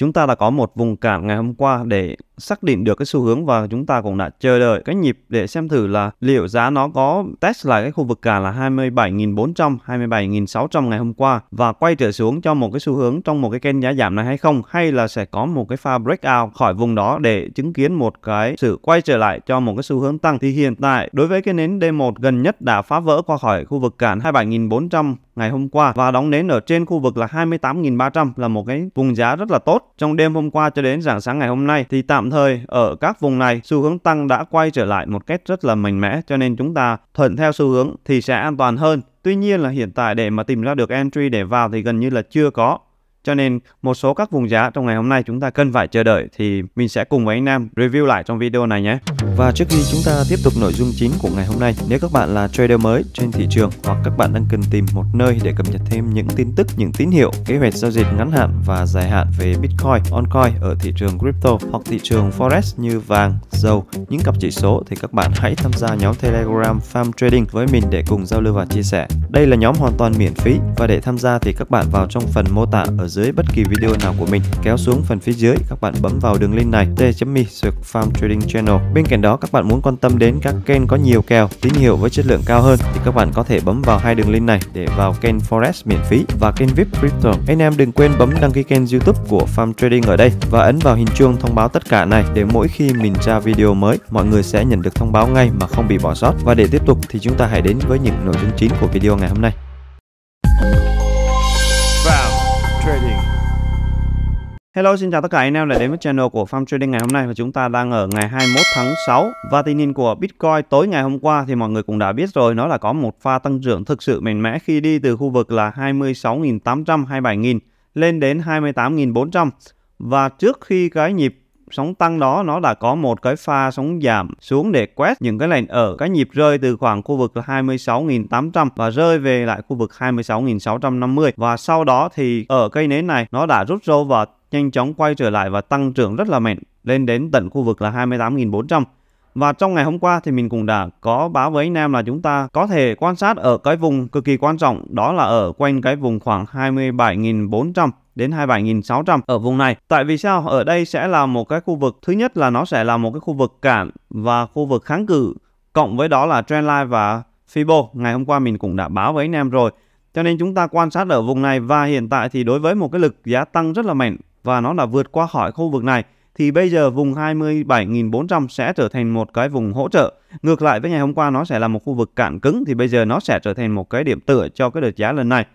Chúng ta đã có một vùng cản ngày hôm qua để xác định được cái xu hướng và chúng ta cũng đã chờ đợi cái nhịp để xem thử là liệu giá nó có test lại cái khu vực cả là 27.400, 27.600 ngày hôm qua và quay trở xuống cho một cái xu hướng trong một cái kênh giá giảm này hay không hay là sẽ có một cái pha breakout khỏi vùng đó để chứng kiến một cái sự quay trở lại cho một cái xu hướng tăng thì hiện tại đối với cái nến D1 gần nhất đã phá vỡ qua khỏi khu vực cản 27.400 ngày hôm qua và đóng nến ở trên khu vực là 28.300 là một cái vùng giá rất là tốt trong đêm hôm qua cho đến rạng sáng ngày hôm nay thì tạm thời ở các vùng này xu hướng tăng đã quay trở lại một cách rất là mạnh mẽ cho nên chúng ta thuận theo xu hướng thì sẽ an toàn hơn. Tuy nhiên là hiện tại để mà tìm ra được entry để vào thì gần như là chưa có. Cho nên một số các vùng giá trong ngày hôm nay chúng ta cần phải chờ đợi thì mình sẽ cùng với anh Nam review lại trong video này nhé. Và trước khi chúng ta tiếp tục nội dung chính của ngày hôm nay, nếu các bạn là trader mới trên thị trường hoặc các bạn đang cần tìm một nơi để cập nhật thêm những tin tức, những tín hiệu, kế hoạch giao dịch ngắn hạn và dài hạn về Bitcoin, altcoin ở thị trường crypto hoặc thị trường forex như vàng, dầu, những cặp chỉ số thì các bạn hãy tham gia nhóm Telegram Farm Trading với mình để cùng giao lưu và chia sẻ. Đây là nhóm hoàn toàn miễn phí và để tham gia thì các bạn vào trong phần mô tả ở dưới bất kỳ video nào của mình. Kéo xuống phần phía dưới, các bạn bấm vào đường link này t.me farm trading channel. Bên cạnh đó, các bạn muốn quan tâm đến các kênh có nhiều kèo, tín hiệu với chất lượng cao hơn thì các bạn có thể bấm vào hai đường link này để vào kênh Forex miễn phí và kênh VIP Crypto. Anh em đừng quên bấm đăng ký kênh YouTube của Farm Trading ở đây và ấn vào hình chuông thông báo tất cả này để mỗi khi mình ra video mới, mọi người sẽ nhận được thông báo ngay mà không bị bỏ sót. Và để tiếp tục thì chúng ta hãy đến với những nội dung chính của video ngày hôm nay. Hello xin chào tất cả anh em đã đến với channel của Farm Trading ngày hôm nay và chúng ta đang ở ngày 21 tháng 6 và tình hình của Bitcoin tối ngày hôm qua thì mọi người cũng đã biết rồi nó là có một pha tăng trưởng thực sự mạnh mẽ khi đi từ khu vực là 26.800 27.000 lên đến 28.400 và trước khi cái nhịp sóng tăng đó nó đã có một cái pha sóng giảm xuống để quét những cái lệnh ở cái nhịp rơi từ khoảng khu vực là 26.800 và rơi về lại khu vực 26.650 và sau đó thì ở cây nến này nó đã rút râu và nhanh chóng quay trở lại và tăng trưởng rất là mạnh lên đến tận khu vực là 28.400. Và trong ngày hôm qua thì mình cũng đã có báo với anh em là chúng ta có thể quan sát ở cái vùng cực kỳ quan trọng đó là ở quanh cái vùng khoảng 27.400 đến 27.600 ở vùng này. Tại vì sao? Ở đây sẽ là một cái khu vực thứ nhất là nó sẽ là một cái khu vực cản và khu vực kháng cự cộng với đó là trendline và Fibo. Ngày hôm qua mình cũng đã báo với anh em rồi. Cho nên chúng ta quan sát ở vùng này và hiện tại thì đối với một cái lực giá tăng rất là mạnh và nó là vượt qua khỏi khu vực này thì bây giờ vùng 27.400 sẽ trở thành một cái vùng hỗ trợ. Ngược lại với ngày hôm qua nó sẽ là một khu vực cạn cứng thì bây giờ nó sẽ trở thành một cái điểm tựa cho cái đợt giá lần này.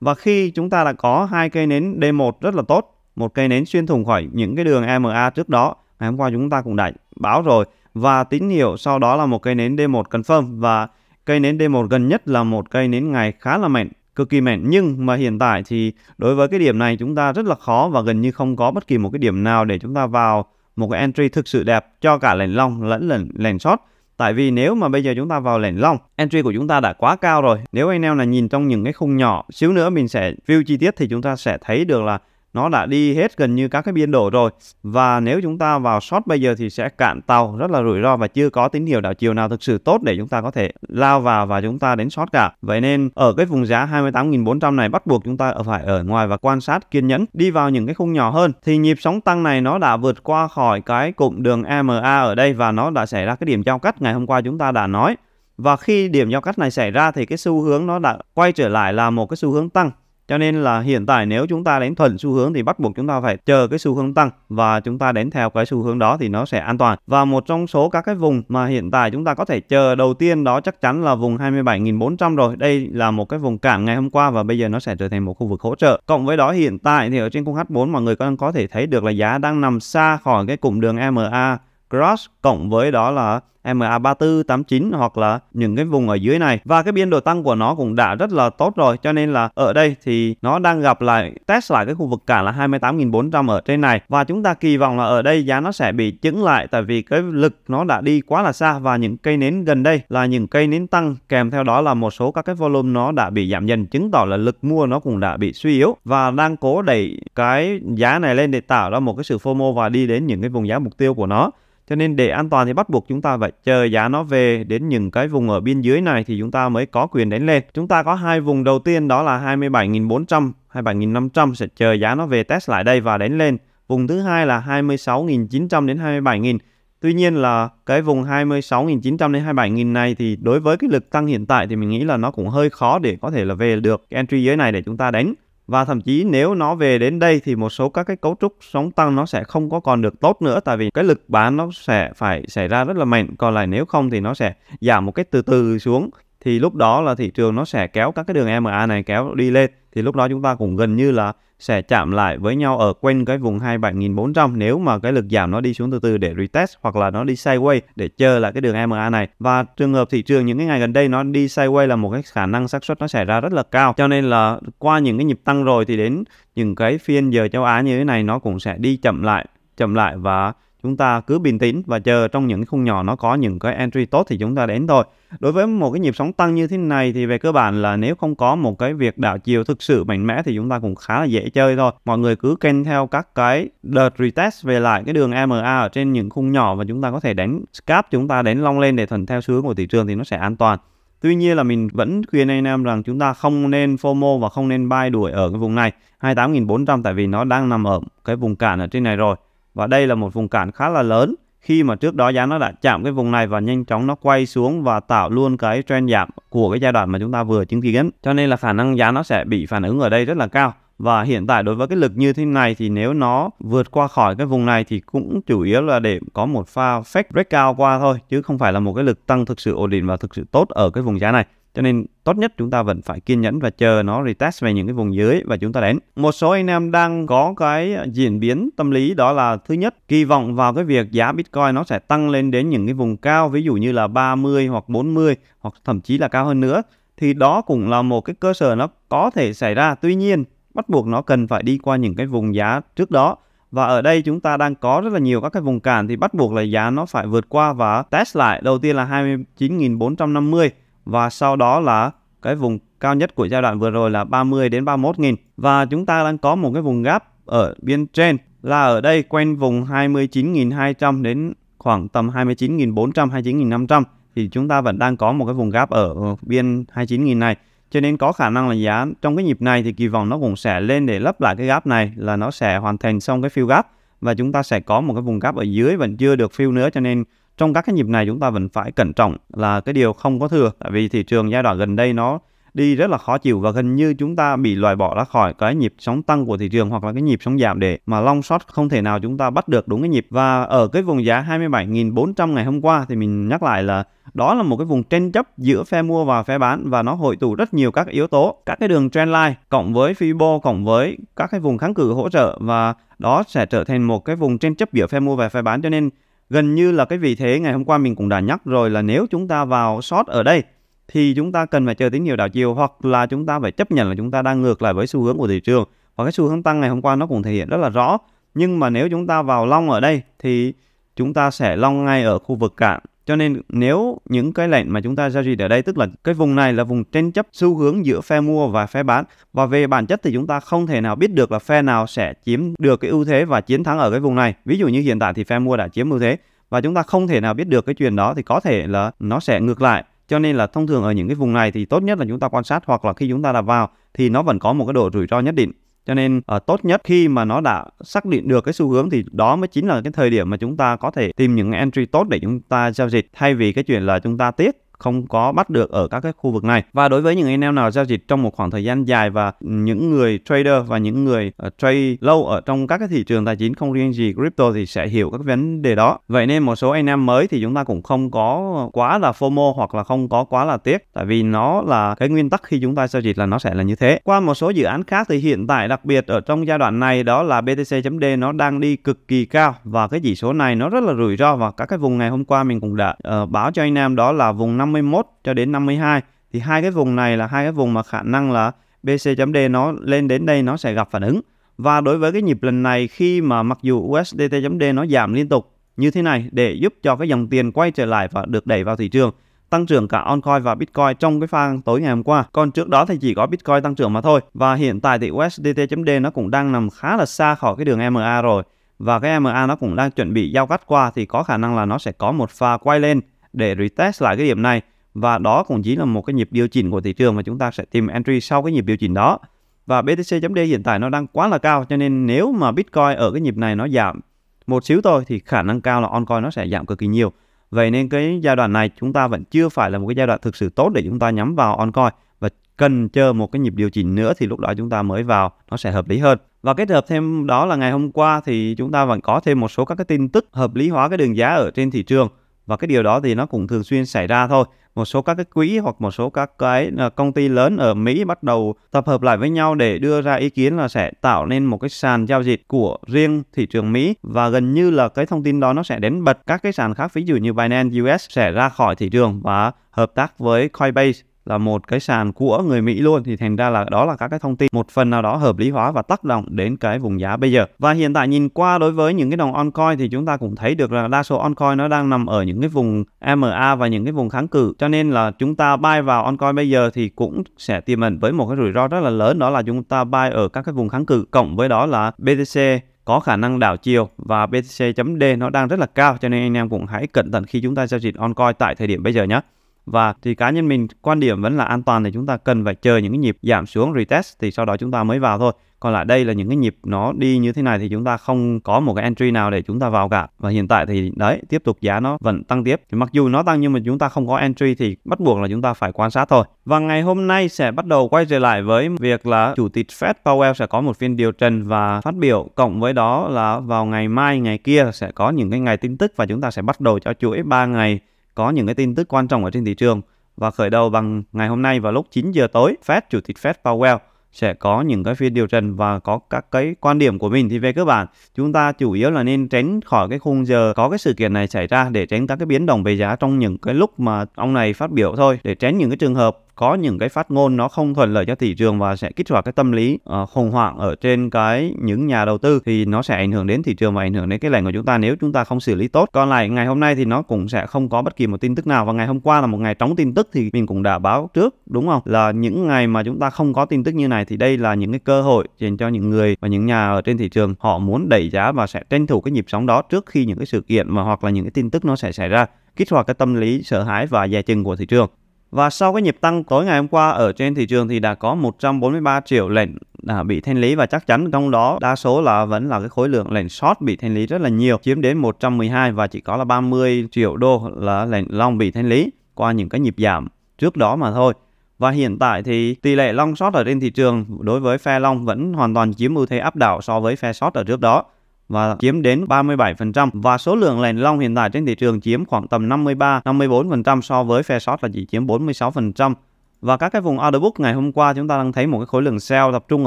Và khi chúng ta đã có hai cây nến D1 rất là tốt, một cây nến xuyên thủng khỏi những cái đường EMA trước đó, ngày hôm qua chúng ta cũng đã báo rồi và tín hiệu sau đó là một cây nến D1 confirm và cây nến D1 gần nhất là một cây nến ngày khá là mạnh cực kỳ mạnh nhưng mà hiện tại thì đối với cái điểm này chúng ta rất là khó và gần như không có bất kỳ một cái điểm nào để chúng ta vào một cái entry thực sự đẹp cho cả lệnh long lẫn lệnh lệnh short Tại vì nếu mà bây giờ chúng ta vào lệnh long, entry của chúng ta đã quá cao rồi. Nếu anh em là nhìn trong những cái khung nhỏ, xíu nữa mình sẽ view chi tiết thì chúng ta sẽ thấy được là nó đã đi hết gần như các cái biên độ rồi và nếu chúng ta vào short bây giờ thì sẽ cạn tàu rất là rủi ro và chưa có tín hiệu đảo chiều nào thực sự tốt để chúng ta có thể lao vào và chúng ta đến short cả vậy nên ở cái vùng giá 28.400 này bắt buộc chúng ta phải ở ngoài và quan sát kiên nhẫn đi vào những cái khung nhỏ hơn thì nhịp sóng tăng này nó đã vượt qua khỏi cái cụm đường EMA ở đây và nó đã xảy ra cái điểm giao cắt ngày hôm qua chúng ta đã nói và khi điểm giao cắt này xảy ra thì cái xu hướng nó đã quay trở lại là một cái xu hướng tăng cho nên là hiện tại nếu chúng ta đánh thuận xu hướng thì bắt buộc chúng ta phải chờ cái xu hướng tăng và chúng ta đánh theo cái xu hướng đó thì nó sẽ an toàn. Và một trong số các cái vùng mà hiện tại chúng ta có thể chờ đầu tiên đó chắc chắn là vùng 27.400 rồi. Đây là một cái vùng cản ngày hôm qua và bây giờ nó sẽ trở thành một khu vực hỗ trợ. Cộng với đó hiện tại thì ở trên khung H4 mọi người có thể thấy được là giá đang nằm xa khỏi cái cụm đường MA cross cộng với đó là MA3489 hoặc là những cái vùng ở dưới này và cái biên độ tăng của nó cũng đã rất là tốt rồi cho nên là ở đây thì nó đang gặp lại test lại cái khu vực cả là 28.400 ở trên này và chúng ta kỳ vọng là ở đây giá nó sẽ bị chứng lại tại vì cái lực nó đã đi quá là xa và những cây nến gần đây là những cây nến tăng kèm theo đó là một số các cái volume nó đã bị giảm dần chứng tỏ là lực mua nó cũng đã bị suy yếu và đang cố đẩy cái giá này lên để tạo ra một cái sự FOMO và đi đến những cái vùng giá mục tiêu của nó cho nên để an toàn thì bắt buộc chúng ta phải chờ giá nó về đến những cái vùng ở biên dưới này thì chúng ta mới có quyền đánh lên. Chúng ta có hai vùng đầu tiên đó là 27.400, 27.500 sẽ chờ giá nó về test lại đây và đánh lên. Vùng thứ hai là 26.900 đến 27.000. Tuy nhiên là cái vùng 26.900 đến 27.000 này thì đối với cái lực tăng hiện tại thì mình nghĩ là nó cũng hơi khó để có thể là về được entry dưới này để chúng ta đánh và thậm chí nếu nó về đến đây thì một số các cái cấu trúc sóng tăng nó sẽ không có còn được tốt nữa tại vì cái lực bán nó sẽ phải xảy ra rất là mạnh còn lại nếu không thì nó sẽ giảm một cách từ từ xuống thì lúc đó là thị trường nó sẽ kéo các cái đường EMA này kéo đi lên thì lúc đó chúng ta cũng gần như là sẽ chạm lại với nhau ở quanh cái vùng 27400 nếu mà cái lực giảm nó đi xuống từ từ để retest hoặc là nó đi sideways để chờ lại cái đường EMA này và trường hợp thị trường những cái ngày gần đây nó đi sideways là một cái khả năng xác suất nó xảy ra rất là cao cho nên là qua những cái nhịp tăng rồi thì đến những cái phiên giờ châu Á như thế này nó cũng sẽ đi chậm lại chậm lại và chúng ta cứ bình tĩnh và chờ trong những khung nhỏ nó có những cái entry tốt thì chúng ta đến thôi đối với một cái nhịp sóng tăng như thế này thì về cơ bản là nếu không có một cái việc đảo chiều thực sự mạnh mẽ thì chúng ta cũng khá là dễ chơi thôi mọi người cứ kênh theo các cái đợt retest về lại cái đường MA ở trên những khung nhỏ và chúng ta có thể đánh scalp chúng ta đánh long lên để thuận theo xu hướng của thị trường thì nó sẽ an toàn Tuy nhiên là mình vẫn khuyên anh em rằng chúng ta không nên FOMO và không nên buy đuổi ở cái vùng này 28.400 tại vì nó đang nằm ở cái vùng cản ở trên này rồi và đây là một vùng cản khá là lớn khi mà trước đó giá nó đã chạm cái vùng này và nhanh chóng nó quay xuống và tạo luôn cái trend giảm của cái giai đoạn mà chúng ta vừa chứng kiến. Cho nên là khả năng giá nó sẽ bị phản ứng ở đây rất là cao. Và hiện tại đối với cái lực như thế này thì nếu nó vượt qua khỏi cái vùng này thì cũng chủ yếu là để có một pha fake breakout qua thôi chứ không phải là một cái lực tăng thực sự ổn định và thực sự tốt ở cái vùng giá này. Cho nên tốt nhất chúng ta vẫn phải kiên nhẫn và chờ nó retest về những cái vùng dưới và chúng ta đến. Một số anh em đang có cái diễn biến tâm lý đó là thứ nhất kỳ vọng vào cái việc giá Bitcoin nó sẽ tăng lên đến những cái vùng cao ví dụ như là 30 hoặc 40 hoặc thậm chí là cao hơn nữa thì đó cũng là một cái cơ sở nó có thể xảy ra. Tuy nhiên bắt buộc nó cần phải đi qua những cái vùng giá trước đó và ở đây chúng ta đang có rất là nhiều các cái vùng cản thì bắt buộc là giá nó phải vượt qua và test lại. Đầu tiên là 29.450 và sau đó là cái vùng cao nhất của giai đoạn vừa rồi là 30 đến 31 nghìn và chúng ta đang có một cái vùng gap ở biên trên là ở đây quanh vùng 29.200 đến khoảng tầm 29.400 29.500 thì chúng ta vẫn đang có một cái vùng gap ở biên 29.000 này cho nên có khả năng là giá trong cái nhịp này thì kỳ vọng nó cũng sẽ lên để lấp lại cái gap này là nó sẽ hoàn thành xong cái fill gap và chúng ta sẽ có một cái vùng gap ở dưới vẫn chưa được fill nữa cho nên trong các cái nhịp này chúng ta vẫn phải cẩn trọng là cái điều không có thừa tại vì thị trường giai đoạn gần đây nó đi rất là khó chịu và gần như chúng ta bị loại bỏ ra khỏi cái nhịp sóng tăng của thị trường hoặc là cái nhịp sóng giảm để mà long short không thể nào chúng ta bắt được đúng cái nhịp và ở cái vùng giá 27.400 ngày hôm qua thì mình nhắc lại là đó là một cái vùng tranh chấp giữa phe mua và phe bán và nó hội tụ rất nhiều các yếu tố các cái đường trendline cộng với fibo cộng với các cái vùng kháng cự hỗ trợ và đó sẽ trở thành một cái vùng tranh chấp giữa phe mua và phe bán cho nên Gần như là cái vị thế ngày hôm qua mình cũng đã nhắc rồi là nếu chúng ta vào short ở đây thì chúng ta cần phải chờ tín hiệu đảo chiều hoặc là chúng ta phải chấp nhận là chúng ta đang ngược lại với xu hướng của thị trường. Và cái xu hướng tăng ngày hôm qua nó cũng thể hiện rất là rõ. Nhưng mà nếu chúng ta vào long ở đây thì chúng ta sẽ long ngay ở khu vực cạn. Cho nên nếu những cái lệnh mà chúng ta giao dịch ở đây tức là cái vùng này là vùng tranh chấp xu hướng giữa phe mua và phe bán và về bản chất thì chúng ta không thể nào biết được là phe nào sẽ chiếm được cái ưu thế và chiến thắng ở cái vùng này. Ví dụ như hiện tại thì phe mua đã chiếm ưu thế và chúng ta không thể nào biết được cái chuyện đó thì có thể là nó sẽ ngược lại cho nên là thông thường ở những cái vùng này thì tốt nhất là chúng ta quan sát hoặc là khi chúng ta đã vào thì nó vẫn có một cái độ rủi ro nhất định cho nên uh, tốt nhất khi mà nó đã xác định được cái xu hướng thì đó mới chính là cái thời điểm mà chúng ta có thể tìm những entry tốt để chúng ta giao dịch thay vì cái chuyện là chúng ta tiếc không có bắt được ở các cái khu vực này và đối với những anh em nào giao dịch trong một khoảng thời gian dài và những người trader và những người uh, trade lâu ở trong các cái thị trường tài chính không riêng gì crypto thì sẽ hiểu các vấn đề đó vậy nên một số anh em mới thì chúng ta cũng không có quá là FOMO hoặc là không có quá là tiếc tại vì nó là cái nguyên tắc khi chúng ta giao dịch là nó sẽ là như thế qua một số dự án khác thì hiện tại đặc biệt ở trong giai đoạn này đó là BTC.D nó đang đi cực kỳ cao và cái chỉ số này nó rất là rủi ro và các cái vùng ngày hôm qua mình cũng đã uh, báo cho anh em đó là vùng 5 51 cho đến 52 thì hai cái vùng này là hai cái vùng mà khả năng là BC.D nó lên đến đây nó sẽ gặp phản ứng. Và đối với cái nhịp lần này khi mà mặc dù USDT.D nó giảm liên tục như thế này để giúp cho cái dòng tiền quay trở lại và được đẩy vào thị trường tăng trưởng cả oncoin và bitcoin trong cái pha tối ngày hôm qua. Còn trước đó thì chỉ có bitcoin tăng trưởng mà thôi. Và hiện tại thì USDT.D nó cũng đang nằm khá là xa khỏi cái đường MA rồi. Và cái MA nó cũng đang chuẩn bị giao cắt qua thì có khả năng là nó sẽ có một pha quay lên để retest lại cái điểm này và đó cũng chỉ là một cái nhịp điều chỉnh của thị trường và chúng ta sẽ tìm entry sau cái nhịp điều chỉnh đó và BTC.D hiện tại nó đang quá là cao cho nên nếu mà Bitcoin ở cái nhịp này nó giảm một xíu thôi thì khả năng cao là oncoin nó sẽ giảm cực kỳ nhiều vậy nên cái giai đoạn này chúng ta vẫn chưa phải là một cái giai đoạn thực sự tốt để chúng ta nhắm vào oncoin và cần chờ một cái nhịp điều chỉnh nữa thì lúc đó chúng ta mới vào nó sẽ hợp lý hơn và kết hợp thêm đó là ngày hôm qua thì chúng ta vẫn có thêm một số các cái tin tức hợp lý hóa cái đường giá ở trên thị trường và cái điều đó thì nó cũng thường xuyên xảy ra thôi một số các cái quỹ hoặc một số các cái ờ, công ty lớn ở Mỹ bắt đầu tập hợp lại với nhau để đưa ra ý kiến là sẽ tạo nên một cái sàn giao dịch của riêng thị trường Mỹ và gần như là cái thông tin đó nó sẽ đánh bật các cái sàn khác ví dụ như Binance US sẽ ra khỏi thị trường và hợp tác với Coinbase là một cái sàn của người Mỹ luôn thì thành ra là đó là các cái thông tin một phần nào đó hợp lý hóa và tác động đến cái vùng giá bây giờ và hiện tại nhìn qua đối với những cái đồng oncoin thì chúng ta cũng thấy được là đa số oncoin nó đang nằm ở những cái vùng MA và những cái vùng kháng cự cho nên là chúng ta buy vào oncoin bây giờ thì cũng sẽ tiềm ẩn với một cái rủi ro rất là lớn đó là chúng ta buy ở các cái vùng kháng cự cộng với đó là BTC có khả năng đảo chiều và BTC.D nó đang rất là cao cho nên anh em cũng hãy cẩn thận khi chúng ta giao dịch oncoin tại thời điểm bây giờ nhé và thì cá nhân mình quan điểm vẫn là an toàn thì chúng ta cần phải chờ những cái nhịp giảm xuống retest thì sau đó chúng ta mới vào thôi còn lại đây là những cái nhịp nó đi như thế này thì chúng ta không có một cái entry nào để chúng ta vào cả và hiện tại thì đấy tiếp tục giá nó vẫn tăng tiếp thì mặc dù nó tăng nhưng mà chúng ta không có entry thì bắt buộc là chúng ta phải quan sát thôi và ngày hôm nay sẽ bắt đầu quay trở lại với việc là chủ tịch Fed Powell sẽ có một phiên điều trần và phát biểu cộng với đó là vào ngày mai ngày kia sẽ có những cái ngày tin tức và chúng ta sẽ bắt đầu cho chuỗi 3 ngày có những cái tin tức quan trọng ở trên thị trường và khởi đầu bằng ngày hôm nay vào lúc 9 giờ tối, Fed chủ tịch Fed Powell sẽ có những cái phiên điều trần và có các cái quan điểm của mình thì về cơ bản chúng ta chủ yếu là nên tránh khỏi cái khung giờ có cái sự kiện này xảy ra để tránh các cái biến động về giá trong những cái lúc mà ông này phát biểu thôi để tránh những cái trường hợp có những cái phát ngôn nó không thuận lợi cho thị trường và sẽ kích hoạt cái tâm lý uh, khủng hoảng ở trên cái những nhà đầu tư thì nó sẽ ảnh hưởng đến thị trường và ảnh hưởng đến cái lệnh của chúng ta nếu chúng ta không xử lý tốt còn lại ngày hôm nay thì nó cũng sẽ không có bất kỳ một tin tức nào và ngày hôm qua là một ngày trống tin tức thì mình cũng đã báo trước đúng không là những ngày mà chúng ta không có tin tức như này thì đây là những cái cơ hội dành cho những người và những nhà ở trên thị trường họ muốn đẩy giá và sẽ tranh thủ cái nhịp sóng đó trước khi những cái sự kiện mà hoặc là những cái tin tức nó sẽ xảy ra kích hoạt cái tâm lý sợ hãi và dè chừng của thị trường và sau cái nhịp tăng tối ngày hôm qua ở trên thị trường thì đã có 143 triệu lệnh à, bị thanh lý và chắc chắn trong đó đa số là vẫn là cái khối lượng lệnh short bị thanh lý rất là nhiều chiếm đến 112 và chỉ có là 30 triệu đô là lệnh long bị thanh lý qua những cái nhịp giảm trước đó mà thôi. Và hiện tại thì tỷ lệ long short ở trên thị trường đối với phe long vẫn hoàn toàn chiếm ưu thế áp đảo so với phe short ở trước đó và chiếm đến 37% và số lượng lệnh long hiện tại trên thị trường chiếm khoảng tầm 53-54% so với phe short là chỉ chiếm 46%. Và các cái vùng order book ngày hôm qua chúng ta đang thấy một cái khối lượng sell tập trung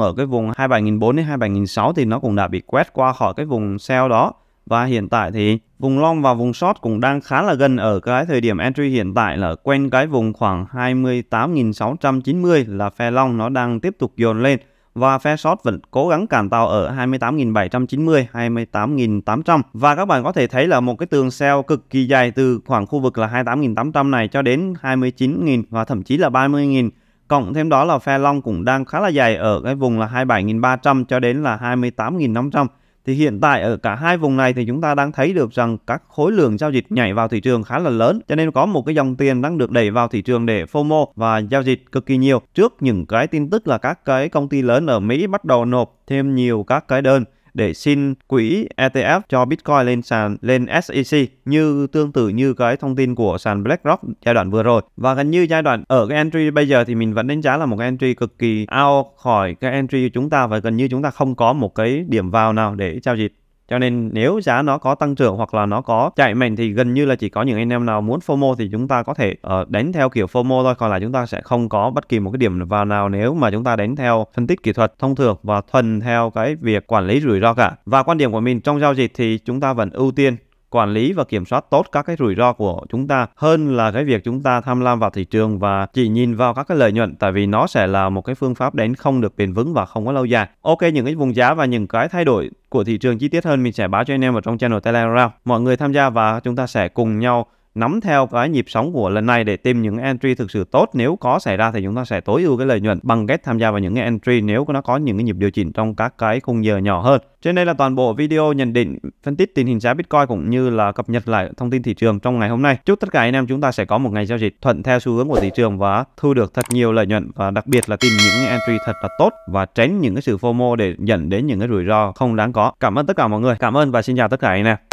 ở cái vùng 27.400 đến 27.600 thì nó cũng đã bị quét qua khỏi cái vùng sell đó. Và hiện tại thì vùng long và vùng short cũng đang khá là gần ở cái thời điểm entry hiện tại là quanh cái vùng khoảng 28.690 là phe long nó đang tiếp tục dồn lên và phe short vẫn cố gắng cản tàu ở 28.790, 28.800 và các bạn có thể thấy là một cái tường sell cực kỳ dài từ khoảng khu vực là 28.800 này cho đến 29.000 và thậm chí là 30.000 Cộng thêm đó là phe long cũng đang khá là dài ở cái vùng là 27.300 cho đến là 28.500. Thì hiện tại ở cả hai vùng này thì chúng ta đang thấy được rằng các khối lượng giao dịch nhảy vào thị trường khá là lớn cho nên có một cái dòng tiền đang được đẩy vào thị trường để FOMO và giao dịch cực kỳ nhiều trước những cái tin tức là các cái công ty lớn ở Mỹ bắt đầu nộp thêm nhiều các cái đơn để xin quỹ ETF cho Bitcoin lên sàn lên SEC như tương tự như cái thông tin của sàn BlackRock giai đoạn vừa rồi và gần như giai đoạn ở cái entry bây giờ thì mình vẫn đánh giá là một cái entry cực kỳ out khỏi cái entry của chúng ta và gần như chúng ta không có một cái điểm vào nào để giao dịch cho nên nếu giá nó có tăng trưởng hoặc là nó có chạy mạnh thì gần như là chỉ có những anh em nào muốn FOMO thì chúng ta có thể uh, đánh theo kiểu FOMO thôi còn là chúng ta sẽ không có bất kỳ một cái điểm vào nào nếu mà chúng ta đánh theo phân tích kỹ thuật thông thường và thuần theo cái việc quản lý rủi ro cả và quan điểm của mình trong giao dịch thì chúng ta vẫn ưu tiên quản lý và kiểm soát tốt các cái rủi ro của chúng ta hơn là cái việc chúng ta tham lam vào thị trường và chỉ nhìn vào các cái lợi nhuận tại vì nó sẽ là một cái phương pháp đến không được bền vững và không có lâu dài. Ok những cái vùng giá và những cái thay đổi của thị trường chi tiết hơn mình sẽ báo cho anh em ở trong channel Telegram. Mọi người tham gia và chúng ta sẽ cùng nhau nắm theo cái nhịp sóng của lần này để tìm những entry thực sự tốt nếu có xảy ra thì chúng ta sẽ tối ưu cái lợi nhuận bằng cách tham gia vào những cái entry nếu nó có những cái nhịp điều chỉnh trong các cái khung giờ nhỏ hơn trên đây là toàn bộ video nhận định phân tích tình hình giá bitcoin cũng như là cập nhật lại thông tin thị trường trong ngày hôm nay chúc tất cả anh em chúng ta sẽ có một ngày giao dịch thuận theo xu hướng của thị trường và thu được thật nhiều lợi nhuận và đặc biệt là tìm những entry thật là tốt và tránh những cái sự fomo để dẫn đến những cái rủi ro không đáng có cảm ơn tất cả mọi người cảm ơn và xin chào tất cả anh em